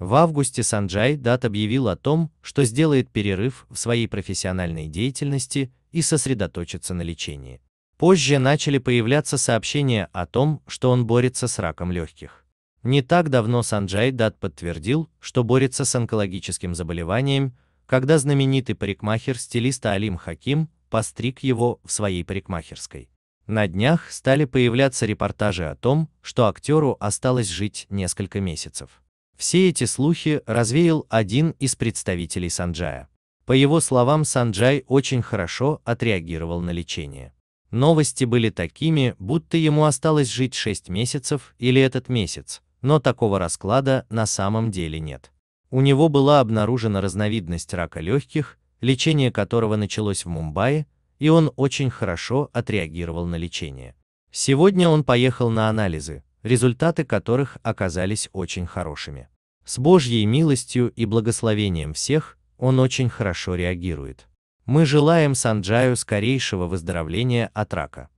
В августе Санджай Дат объявил о том, что сделает перерыв в своей профессиональной деятельности и сосредоточится на лечении. Позже начали появляться сообщения о том, что он борется с раком легких. Не так давно Санджай Дат подтвердил, что борется с онкологическим заболеванием, когда знаменитый парикмахер-стилист Алим Хаким постриг его в своей парикмахерской. На днях стали появляться репортажи о том, что актеру осталось жить несколько месяцев. Все эти слухи развеял один из представителей Санджая. По его словам, Санджай очень хорошо отреагировал на лечение. Новости были такими, будто ему осталось жить 6 месяцев или этот месяц, но такого расклада на самом деле нет. У него была обнаружена разновидность рака легких, лечение которого началось в Мумбаи, и он очень хорошо отреагировал на лечение. Сегодня он поехал на анализы, результаты которых оказались очень хорошими. С Божьей милостью и благословением всех он очень хорошо реагирует. Мы желаем Санджаю скорейшего выздоровления от рака.